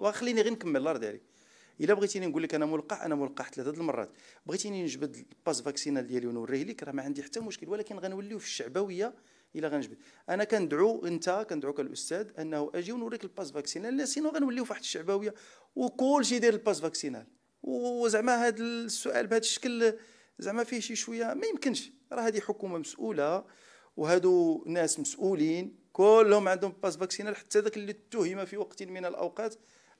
وخليني غير نكمل الله عليك الا بغيتيني نقول لك انا ملقح انا ملقح ثلاثه المرات بغيتيني نجبد الباس فاكسينال ديالي ونوريه لك راه ما عندي حتى مشكل ولكن غنوليو في الشعبويه الا غنجبد انا كندعو انت كندعوك الاستاذ انه اجي ونوريك الباس فاكسينال لا سينو غنوليو في واحد الشعبويه وكلشي داير الباس فاكسينال وزعما هذا السؤال بهذا الشكل زعما فيه شي شويه ما يمكنش راه هذه حكومه مسؤوله وهادو ناس مسؤولين كلهم عندهم باس فاكسينال حتى ذاك اللي اتهم في وقت من الاوقات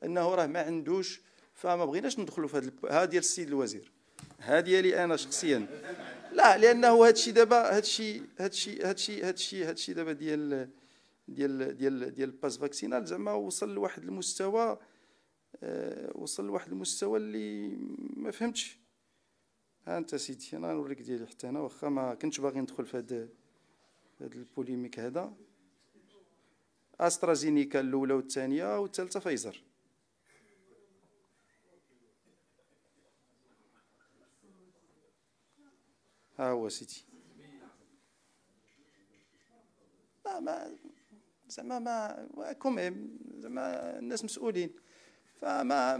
انه راه ما عندوش فما بغيناش ندخلوا في هذا ها ديال السيد الوزير ها ديالي انا شخصيا لا لانه هذا الشيء دابا هذا الشيء هذا الشيء هذا الشيء هذا الشيء هذا الشيء دابا ديال ديال ديال ديال الباس فاكسينال زعما وصل لواحد المستوى أه وصل لواحد المستوى اللي ما فهمتش ها انت سيدي انا نوريك ديالي حتى انا واخا ما كنتش باغي ندخل في هذا هذا البوليميك هذا استرازينيكا الاولى والثانيه والثالثه فايزر ها هو سيدي ما ما زعما ما كوميم زعما الناس مسؤولين فما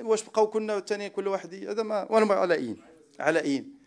واش بقاو كنا والثاني كل واحد هذا ما وانا على اين على اين